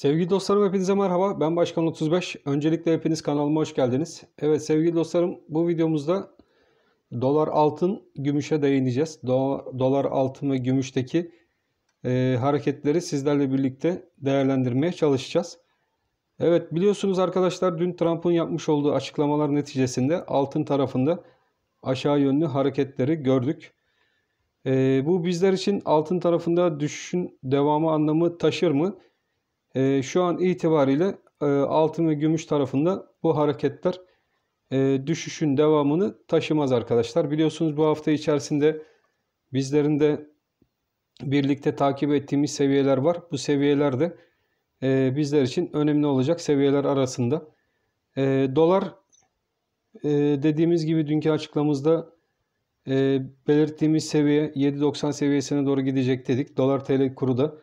Sevgili dostlarım hepinize merhaba. Ben Başkan 35. Öncelikle hepiniz kanalıma hoş geldiniz. Evet sevgili dostlarım bu videomuzda dolar altın gümüşe değineceğiz. Do dolar altın ve gümüşteki e, hareketleri sizlerle birlikte değerlendirmeye çalışacağız. Evet biliyorsunuz arkadaşlar dün Trump'ın yapmış olduğu açıklamalar neticesinde altın tarafında aşağı yönlü hareketleri gördük. E, bu bizler için altın tarafında düşüşün devamı anlamı taşır mı? E, şu an itibariyle e, altın ve gümüş tarafında bu hareketler e, düşüşün devamını taşımaz arkadaşlar. Biliyorsunuz bu hafta içerisinde bizlerin de birlikte takip ettiğimiz seviyeler var. Bu seviyeler de e, bizler için önemli olacak seviyeler arasında. E, dolar e, dediğimiz gibi dünkü açıklamamızda e, belirttiğimiz seviye 7.90 seviyesine doğru gidecek dedik. Dolar TL kuru da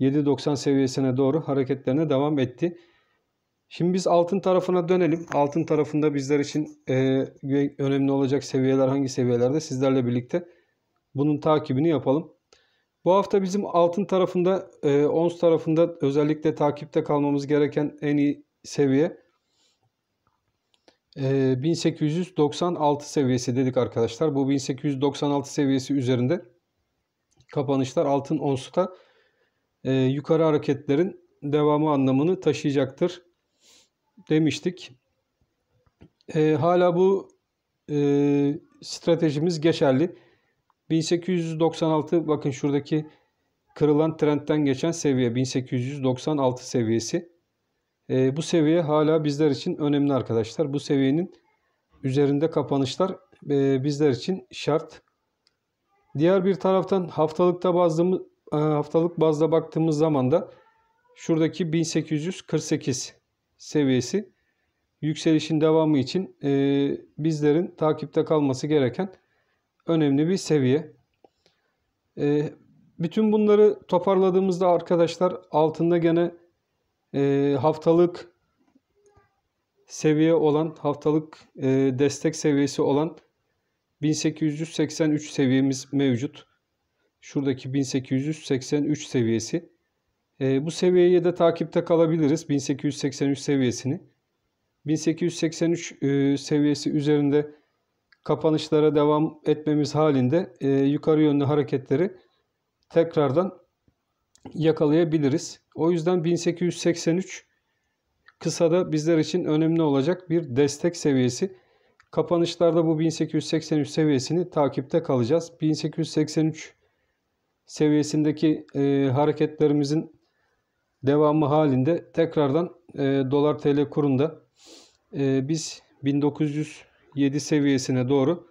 7.90 seviyesine doğru hareketlerine devam etti. Şimdi biz altın tarafına dönelim. Altın tarafında bizler için e, önemli olacak seviyeler hangi seviyelerde sizlerle birlikte bunun takibini yapalım. Bu hafta bizim altın tarafında, e, ons tarafında özellikle takipte kalmamız gereken en iyi seviye e, 1896 seviyesi dedik arkadaşlar. Bu 1896 seviyesi üzerinde kapanışlar altın onsu da e, yukarı hareketlerin devamı anlamını taşıyacaktır demiştik. E, hala bu e, stratejimiz geçerli. 1896 bakın şuradaki kırılan trendten geçen seviye 1896 seviyesi. E, bu seviye hala bizler için önemli arkadaşlar. Bu seviyenin üzerinde kapanışlar e, bizler için şart. Diğer bir taraftan haftalıkta bazlı ee, haftalık bazda baktığımız zaman da şuradaki 1848 seviyesi yükselişin devamı için e, bizlerin takipte kalması gereken önemli bir seviye. E, bütün bunları toparladığımızda arkadaşlar altında gene e, haftalık seviye olan haftalık e, destek seviyesi olan 1883 seviyemiz mevcut. Şuradaki 1883 seviyesi. E, bu seviyeyi de takipte kalabiliriz. 1883 seviyesini. 1883 e, seviyesi üzerinde kapanışlara devam etmemiz halinde e, yukarı yönlü hareketleri tekrardan yakalayabiliriz. O yüzden 1883 kısada bizler için önemli olacak bir destek seviyesi. Kapanışlarda bu 1883 seviyesini takipte kalacağız. 1883 seviyesindeki e, hareketlerimizin devamı halinde tekrardan e, dolar tl kurunda e, biz 1907 seviyesine doğru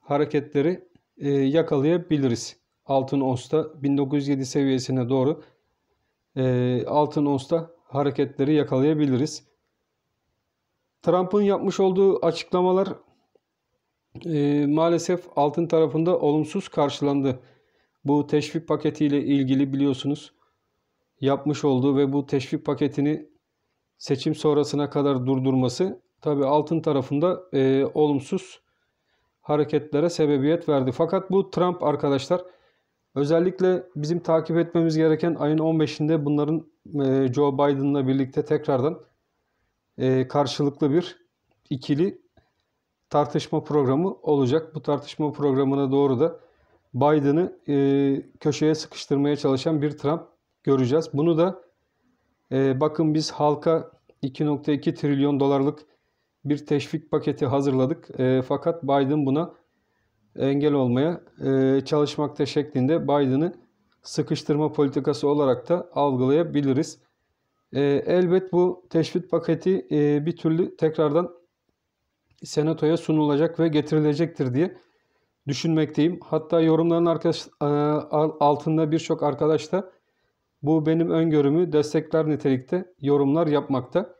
hareketleri e, yakalayabiliriz. Altın onsta 1907 seviyesine doğru e, Altın onsta hareketleri yakalayabiliriz. Trump'ın yapmış olduğu açıklamalar e, maalesef altın tarafında olumsuz karşılandı. Bu teşvik paketiyle ilgili biliyorsunuz yapmış olduğu ve bu teşvik paketini seçim sonrasına kadar durdurması tabi altın tarafında e, olumsuz hareketlere sebebiyet verdi. Fakat bu Trump arkadaşlar özellikle bizim takip etmemiz gereken ayın 15'inde bunların e, Joe Biden'la birlikte tekrardan e, karşılıklı bir ikili tartışma programı olacak. Bu tartışma programına doğru da Biden'ı e, köşeye sıkıştırmaya çalışan bir Trump göreceğiz. Bunu da e, bakın biz halka 2.2 trilyon dolarlık bir teşvik paketi hazırladık. E, fakat Biden buna engel olmaya e, çalışmakta şeklinde Biden'ı sıkıştırma politikası olarak da algılayabiliriz. E, elbet bu teşvik paketi e, bir türlü tekrardan senatoya sunulacak ve getirilecektir diye düşünmekteyim. Hatta yorumların arkadaş, e, altında birçok arkadaş da bu benim öngörümü destekler nitelikte yorumlar yapmakta.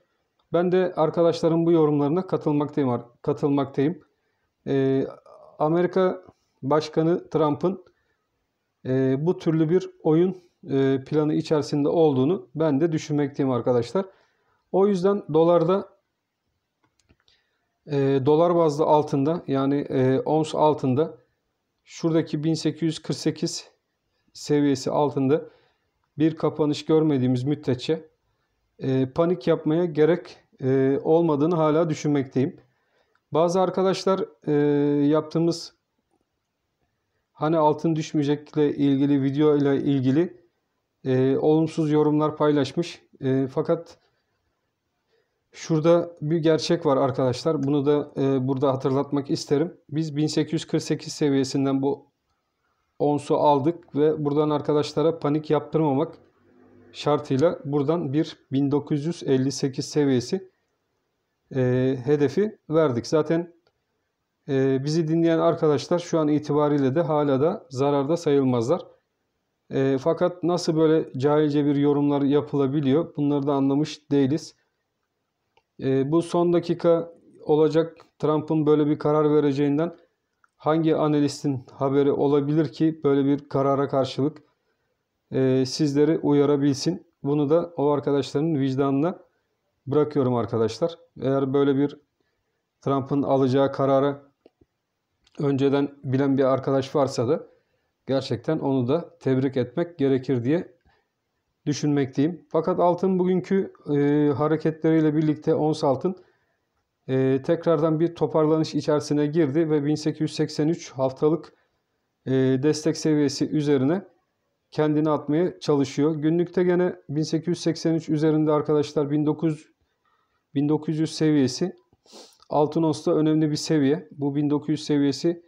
Ben de arkadaşların bu yorumlarına katılmaktayım. katılmaktayım. E, Amerika Başkanı Trump'ın e, bu türlü bir oyun planı içerisinde olduğunu ben de düşünmekteyim arkadaşlar. O yüzden dolarda e, dolar bazlı altında yani e, ons altında şuradaki 1848 seviyesi altında bir kapanış görmediğimiz müddetçe e, panik yapmaya gerek e, olmadığını hala düşünmekteyim. Bazı arkadaşlar e, yaptığımız hani altın düşmeyecekle ilgili video ile ilgili e, olumsuz yorumlar paylaşmış. E, fakat Şurada bir gerçek var arkadaşlar. Bunu da e, burada hatırlatmak isterim. Biz 1848 seviyesinden bu onsu aldık ve buradan arkadaşlara panik yaptırmamak şartıyla buradan bir 1958 seviyesi e, hedefi verdik. Zaten e, bizi dinleyen arkadaşlar şu an itibariyle de hala da zararda sayılmazlar. E, fakat nasıl böyle cahilce bir yorumlar yapılabiliyor bunları da anlamış değiliz. E, bu son dakika olacak Trump'ın böyle bir karar vereceğinden hangi analistin haberi olabilir ki böyle bir karara karşılık e, sizleri uyarabilsin. Bunu da o arkadaşların vicdanına bırakıyorum arkadaşlar. Eğer böyle bir Trump'ın alacağı kararı önceden bilen bir arkadaş varsa da gerçekten onu da tebrik etmek gerekir diye düşünmekteyim. Fakat altın bugünkü e, hareketleriyle birlikte ons altın e, tekrardan bir toparlanış içerisine girdi ve 1883 haftalık e, destek seviyesi üzerine kendini atmaya çalışıyor. Günlükte gene 1883 üzerinde arkadaşlar 1900 seviyesi altın onsta önemli bir seviye. Bu 1900 seviyesi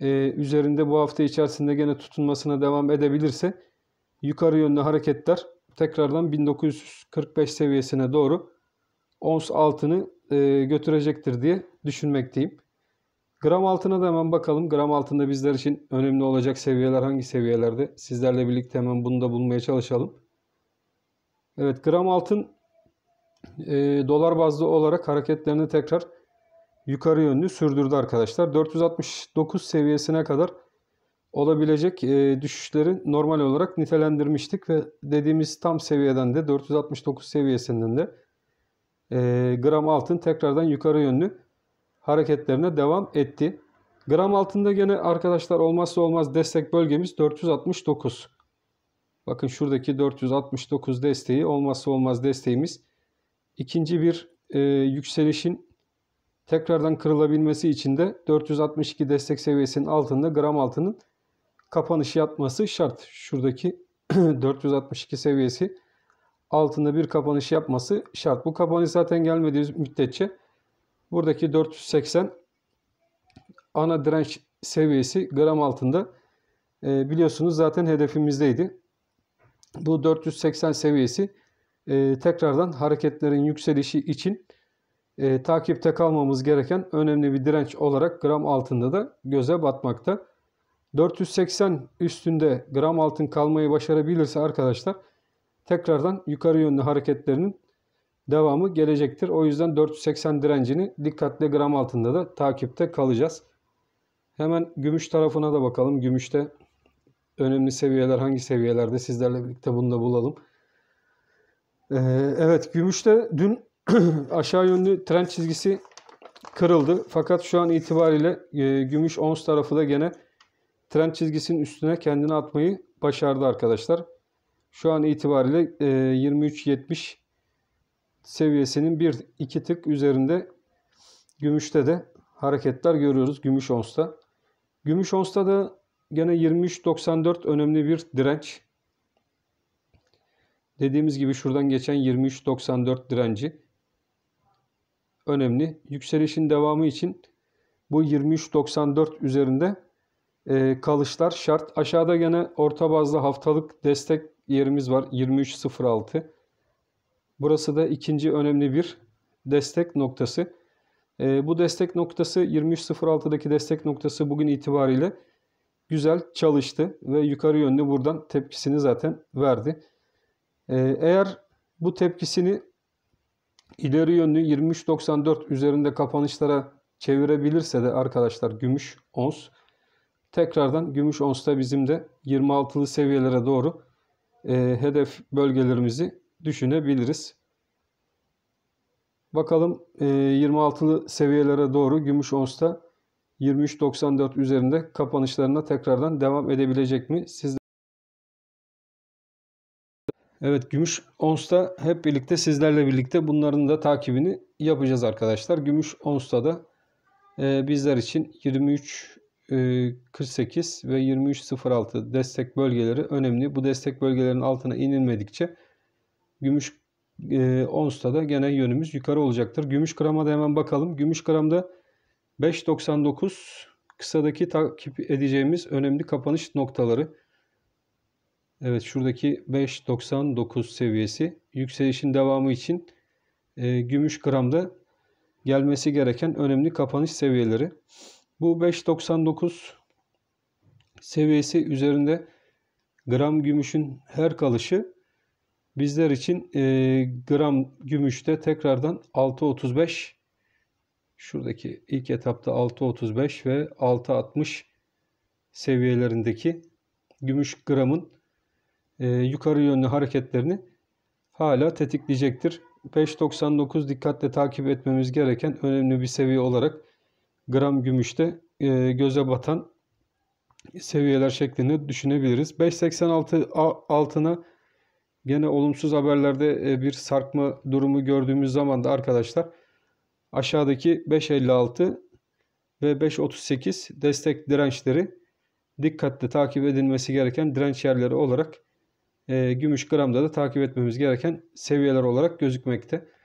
e, üzerinde bu hafta içerisinde gene tutunmasına devam edebilirse yukarı yönlü hareketler tekrardan 1945 seviyesine doğru ons altını e, götürecektir diye düşünmekteyim. Gram altına da hemen bakalım. Gram altında bizler için önemli olacak seviyeler hangi seviyelerde? Sizlerle birlikte hemen bunu da bulmaya çalışalım. Evet gram altın e, dolar bazlı olarak hareketlerini tekrar yukarı yönlü sürdürdü arkadaşlar. 469 seviyesine kadar olabilecek e, düşüşleri normal olarak nitelendirmiştik ve dediğimiz tam seviyeden de 469 seviyesinden de e, gram altın tekrardan yukarı yönlü hareketlerine devam etti. Gram altında gene arkadaşlar olmazsa olmaz destek bölgemiz 469. Bakın şuradaki 469 desteği olmazsa olmaz desteğimiz. İkinci bir e, yükselişin tekrardan kırılabilmesi için de 462 destek seviyesinin altında gram altının kapanış yapması şart. Şuradaki 462 seviyesi altında bir kapanış yapması şart. Bu kapanış zaten gelmediği müddetçe buradaki 480 ana direnç seviyesi gram altında e, biliyorsunuz zaten hedefimizdeydi. Bu 480 seviyesi e, tekrardan hareketlerin yükselişi için e, takipte kalmamız gereken önemli bir direnç olarak gram altında da göze batmakta. 480 üstünde gram altın kalmayı başarabilirse arkadaşlar tekrardan yukarı yönlü hareketlerinin devamı gelecektir. O yüzden 480 direncini dikkatle gram altında da takipte kalacağız. Hemen gümüş tarafına da bakalım. Gümüşte önemli seviyeler hangi seviyelerde sizlerle birlikte bunu da bulalım. Ee, evet gümüşte dün aşağı yönlü trend çizgisi kırıldı. Fakat şu an itibariyle e, gümüş ons tarafı da gene tren çizgisinin üstüne kendini atmayı başardı arkadaşlar. Şu an itibariyle 23.70 e, seviyesinin bir iki tık üzerinde gümüşte de hareketler görüyoruz gümüş onsta. Gümüş onsta da gene 23.94 önemli bir direnç. Dediğimiz gibi şuradan geçen 23.94 direnci önemli. Yükselişin devamı için bu 23.94 üzerinde e, kalışlar şart. Aşağıda gene orta bazlı haftalık destek yerimiz var 23.06. Burası da ikinci önemli bir destek noktası. E, bu destek noktası 23.06'daki destek noktası bugün itibariyle güzel çalıştı ve yukarı yönlü buradan tepkisini zaten verdi. E, eğer bu tepkisini ileri yönlü 23.94 üzerinde kapanışlara çevirebilirse de arkadaşlar gümüş ons tekrardan gümüş onsta bizim de 26'lı seviyelere doğru e, hedef bölgelerimizi düşünebiliriz. Bakalım e, 26'lı seviyelere doğru gümüş onsta 23.94 üzerinde kapanışlarına tekrardan devam edebilecek mi? Siz de... Evet Gümüş Ons'ta hep birlikte sizlerle birlikte bunların da takibini yapacağız arkadaşlar. Gümüş Ons'ta da e, bizler için 23 48 ve 23.06 destek bölgeleri önemli. Bu destek bölgelerinin altına inilmedikçe gümüş e, onsta da gene yönümüz yukarı olacaktır. Gümüş grama da hemen bakalım. Gümüş gramda 5.99 kısadaki takip edeceğimiz önemli kapanış noktaları. Evet şuradaki 5.99 seviyesi yükselişin devamı için e, gümüş gramda gelmesi gereken önemli kapanış seviyeleri. Bu 5.99 seviyesi üzerinde gram gümüşün her kalışı bizler için e, gram gümüşte tekrardan 6.35 şuradaki ilk etapta 6.35 ve 6.60 seviyelerindeki gümüş gramın e, yukarı yönlü hareketlerini hala tetikleyecektir. 5.99 dikkatle takip etmemiz gereken önemli bir seviye olarak gram gümüşte e, göze batan seviyeler şeklinde düşünebiliriz. 5.86 altına gene olumsuz haberlerde e, bir sarkma durumu gördüğümüz zaman da arkadaşlar aşağıdaki 5.56 ve 5.38 destek dirençleri dikkatle takip edilmesi gereken direnç yerleri olarak e, gümüş gramda da takip etmemiz gereken seviyeler olarak gözükmekte.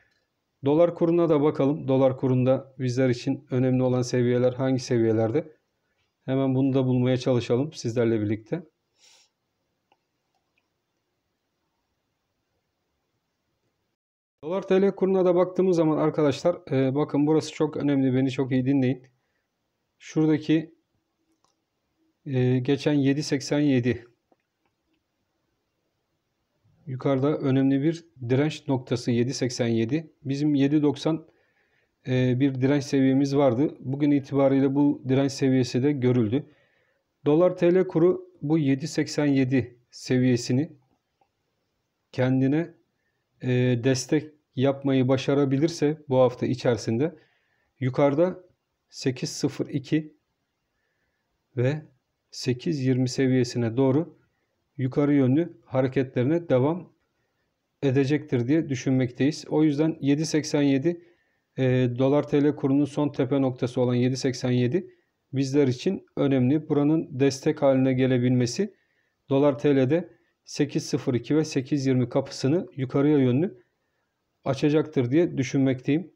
Dolar kuruna da bakalım. Dolar kurunda bizler için önemli olan seviyeler hangi seviyelerde? Hemen bunu da bulmaya çalışalım sizlerle birlikte. Dolar TL kuruna da baktığımız zaman arkadaşlar e, bakın burası çok önemli. Beni çok iyi dinleyin. Şuradaki e, geçen 7.87 yukarıda önemli bir direnç noktası 7.87. Bizim 7.90 e, bir direnç seviyemiz vardı. Bugün itibariyle bu direnç seviyesi de görüldü. Dolar TL kuru bu 7.87 seviyesini kendine e, destek yapmayı başarabilirse bu hafta içerisinde yukarıda 8.02 ve 8.20 seviyesine doğru yukarı yönlü hareketlerine devam edecektir diye düşünmekteyiz. O yüzden 7.87 e, dolar TL kurunun son tepe noktası olan 7.87 bizler için önemli. Buranın destek haline gelebilmesi dolar TL'de 8.02 ve 8.20 kapısını yukarıya yönlü açacaktır diye düşünmekteyim.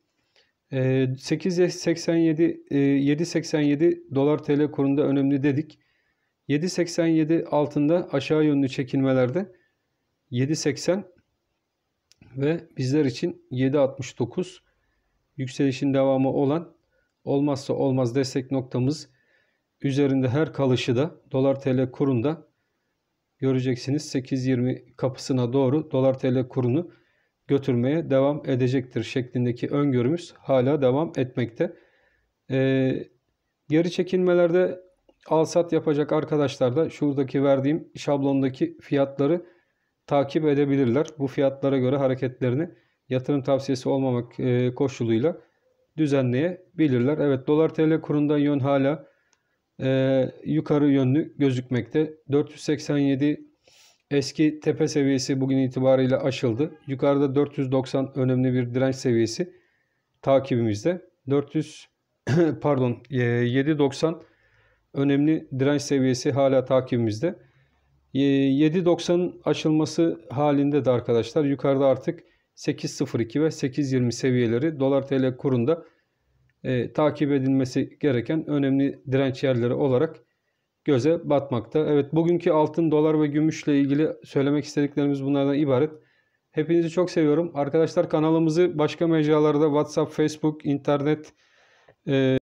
8.87 e, 7.87 e, dolar TL kurunda önemli dedik. 7.87 altında aşağı yönlü çekilmelerde 7.80 ve bizler için 7.69 yükselişin devamı olan olmazsa olmaz destek noktamız üzerinde her kalışı da dolar tl kurunda göreceksiniz 8.20 kapısına doğru dolar tl kurunu götürmeye devam edecektir şeklindeki öngörümüz hala devam etmekte. Ee, geri çekilmelerde al sat yapacak arkadaşlar da şuradaki verdiğim şablondaki fiyatları takip edebilirler. Bu fiyatlara göre hareketlerini yatırım tavsiyesi olmamak e, koşuluyla düzenleyebilirler. Evet dolar TL kurundan yön hala e, yukarı yönlü gözükmekte. 487 eski tepe seviyesi bugün itibariyle aşıldı. Yukarıda 490 önemli bir direnç seviyesi takibimizde. 400 pardon 790 e, önemli direnç seviyesi hala takibimizde. 7.90'ın ee, açılması halinde de arkadaşlar yukarıda artık 8.02 ve 8.20 seviyeleri dolar tl kurunda e, takip edilmesi gereken önemli direnç yerleri olarak göze batmakta. Evet bugünkü altın, dolar ve gümüşle ilgili söylemek istediklerimiz bunlardan ibaret. Hepinizi çok seviyorum. Arkadaşlar kanalımızı başka mecralarda WhatsApp, Facebook, internet, e,